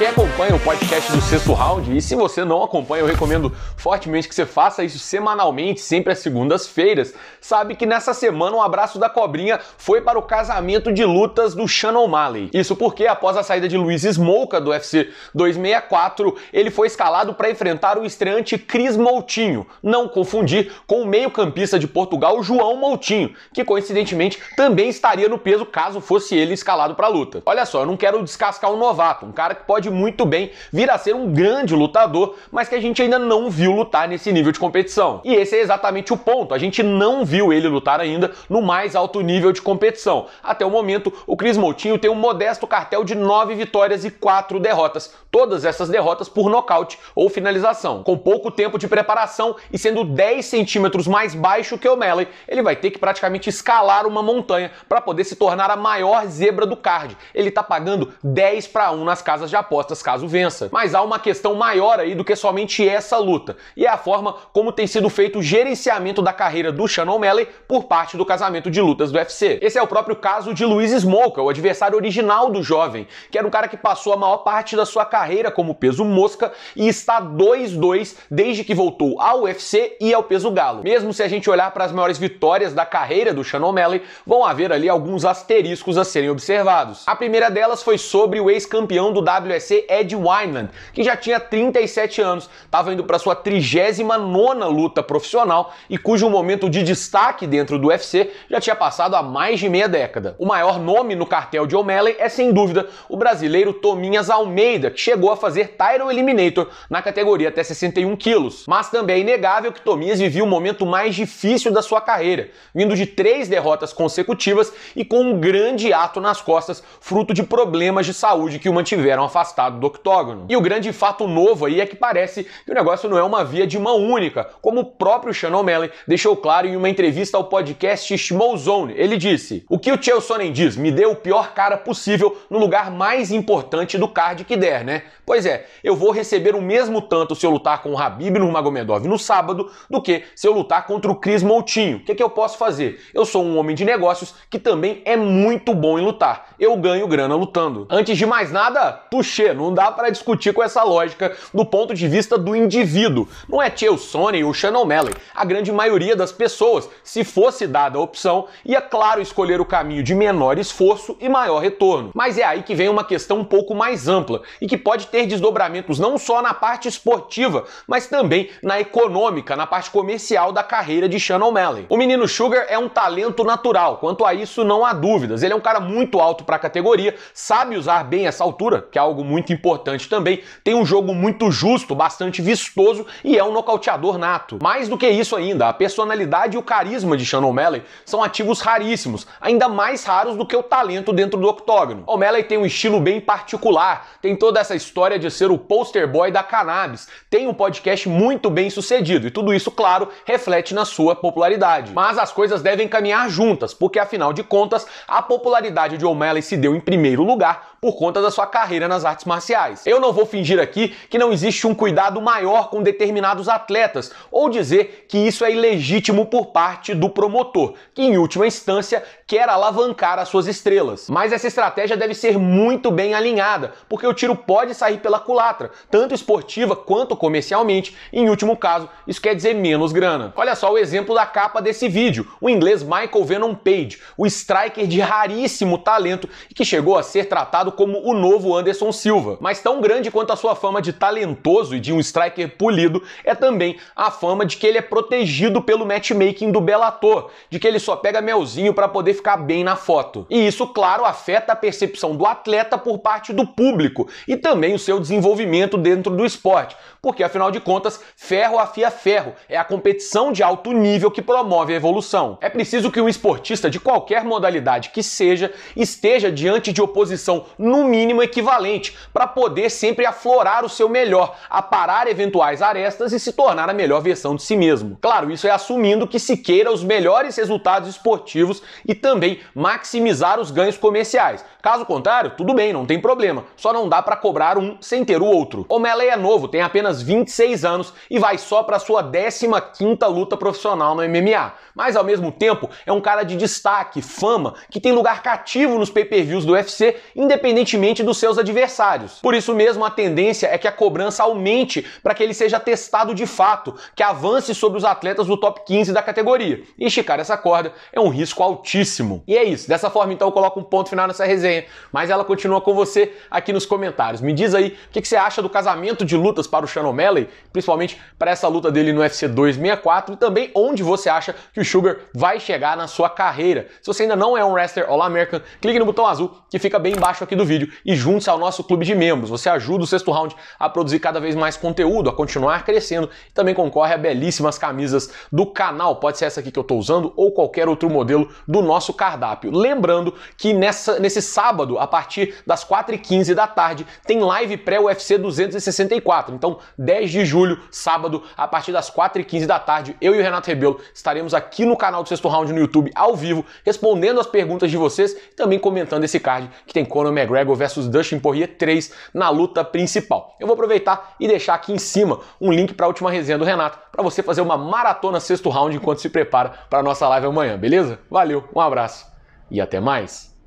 quem acompanha o podcast do sexto round, e se você não acompanha, eu recomendo fortemente que você faça isso semanalmente, sempre às segundas-feiras, sabe que nessa semana o um abraço da cobrinha foi para o casamento de lutas do Shannon Malley. Isso porque, após a saída de Luiz Smolka do UFC 264, ele foi escalado para enfrentar o estreante Cris Moutinho, não confundir com o meio-campista de Portugal João Moutinho, que coincidentemente também estaria no peso caso fosse ele escalado para a luta. Olha só, eu não quero descascar um novato, um cara que pode muito bem vir a ser um grande lutador, mas que a gente ainda não viu lutar nesse nível de competição. E esse é exatamente o ponto, a gente não viu ele lutar ainda no mais alto nível de competição. Até o momento, o Cris Moutinho tem um modesto cartel de nove vitórias e quatro derrotas, todas essas derrotas por nocaute ou finalização. Com pouco tempo de preparação e sendo 10 centímetros mais baixo que o Melly, ele vai ter que praticamente escalar uma montanha para poder se tornar a maior zebra do card. Ele está pagando 10 para 1 nas casas de aposta apostas caso vença. Mas há uma questão maior aí do que somente essa luta, e é a forma como tem sido feito o gerenciamento da carreira do Shannon O'Malley por parte do casamento de lutas do UFC. Esse é o próprio caso de Luiz Smoker, o adversário original do jovem, que era um cara que passou a maior parte da sua carreira como peso mosca e está 2-2 desde que voltou ao UFC e ao peso galo. Mesmo se a gente olhar para as maiores vitórias da carreira do Shannon O'Malley, vão haver ali alguns asteriscos a serem observados. A primeira delas foi sobre o ex-campeão do WSC UFC Ed Wineland, que já tinha 37 anos, estava indo para sua 39 luta profissional e cujo momento de destaque dentro do UFC já tinha passado há mais de meia década. O maior nome no cartel de O'Malley é sem dúvida o brasileiro Tominhas Almeida, que chegou a fazer Tyron Eliminator na categoria até 61 quilos. Mas também é inegável que Tominhas vivia o momento mais difícil da sua carreira, vindo de três derrotas consecutivas e com um grande ato nas costas, fruto de problemas de saúde que o mantiveram afastado afastado do octógono. E o grande fato novo aí é que parece que o negócio não é uma via de mão única, como o próprio Sean O'Malley deixou claro em uma entrevista ao podcast Small Zone. Ele disse: "O que o Chael Sonnen diz, me deu o pior cara possível no lugar mais importante do card que der, né? Pois é, eu vou receber o mesmo tanto se eu lutar com o Habib no Magomedov no sábado do que se eu lutar contra o Cris Moutinho. O que, é que eu posso fazer? Eu sou um homem de negócios que também é muito bom em lutar. Eu ganho grana lutando. Antes de mais nada, puxa Tchê, não dá para discutir com essa lógica do ponto de vista do indivíduo. Não é Tchê o Sony ou o Shannon A grande maioria das pessoas, se fosse dada a opção, ia claro escolher o caminho de menor esforço e maior retorno. Mas é aí que vem uma questão um pouco mais ampla e que pode ter desdobramentos não só na parte esportiva, mas também na econômica, na parte comercial da carreira de Shannon Melley. O menino Sugar é um talento natural, quanto a isso não há dúvidas. Ele é um cara muito alto para a categoria, sabe usar bem essa altura, que é algo muito importante também, tem um jogo muito justo, bastante vistoso e é um nocauteador nato. Mais do que isso ainda, a personalidade e o carisma de Sean O'Malley são ativos raríssimos, ainda mais raros do que o talento dentro do octógono. O'Malley tem um estilo bem particular, tem toda essa história de ser o poster boy da cannabis, tem um podcast muito bem sucedido e tudo isso, claro, reflete na sua popularidade. Mas as coisas devem caminhar juntas, porque afinal de contas, a popularidade de O'Malley se deu em primeiro lugar por conta da sua carreira nas artes artes marciais. Eu não vou fingir aqui que não existe um cuidado maior com determinados atletas ou dizer que isso é ilegítimo por parte do promotor, que em última instância quer alavancar as suas estrelas. Mas essa estratégia deve ser muito bem alinhada, porque o tiro pode sair pela culatra, tanto esportiva quanto comercialmente. em último caso, isso quer dizer menos grana. Olha só o exemplo da capa desse vídeo: o inglês Michael Venom Page, o striker de raríssimo talento e que chegou a ser tratado como o novo Anderson Silva Silva. Mas tão grande quanto a sua fama de talentoso e de um striker polido é também a fama de que ele é protegido pelo matchmaking do Bellator, de que ele só pega melzinho para poder ficar bem na foto. E isso, claro, afeta a percepção do atleta por parte do público e também o seu desenvolvimento dentro do esporte, porque afinal de contas, ferro afia ferro, é a competição de alto nível que promove a evolução. É preciso que um esportista de qualquer modalidade que seja esteja diante de oposição no mínimo equivalente para poder sempre aflorar o seu melhor, aparar eventuais arestas e se tornar a melhor versão de si mesmo. Claro, isso é assumindo que se queira os melhores resultados esportivos e também maximizar os ganhos comerciais. Caso contrário, tudo bem, não tem problema. Só não dá para cobrar um sem ter o outro. O Melee é novo, tem apenas 26 anos e vai só para sua 15ª luta profissional no MMA. Mas ao mesmo tempo, é um cara de destaque, fama, que tem lugar cativo nos pay-per-views do UFC, independentemente dos seus adversários necessários. Por isso mesmo, a tendência é que a cobrança aumente para que ele seja testado de fato, que avance sobre os atletas do top 15 da categoria. E esticar essa corda é um risco altíssimo. E é isso. Dessa forma, então, eu coloco um ponto final nessa resenha, mas ela continua com você aqui nos comentários. Me diz aí o que, que você acha do casamento de lutas para o Shannon O'Malley, principalmente para essa luta dele no UFC 264 e também onde você acha que o Sugar vai chegar na sua carreira. Se você ainda não é um wrestler All American, clique no botão azul que fica bem embaixo aqui do vídeo e junte-se ao nosso clube clube de membros. Você ajuda o sexto round a produzir cada vez mais conteúdo, a continuar crescendo e também concorre a belíssimas camisas do canal. Pode ser essa aqui que eu estou usando ou qualquer outro modelo do nosso cardápio. Lembrando que nessa, nesse sábado, a partir das 4h15 da tarde, tem live pré-UFC 264. Então, 10 de julho, sábado, a partir das 4h15 da tarde, eu e o Renato Rebelo estaremos aqui no canal do Sexto Round no YouTube, ao vivo, respondendo as perguntas de vocês e também comentando esse card que tem Conor McGregor versus Dustin Poirier 3 3 na luta principal. Eu vou aproveitar e deixar aqui em cima um link para a última resenha do Renato para você fazer uma maratona sexto round enquanto se prepara para a nossa live amanhã, beleza? Valeu, um abraço e até mais.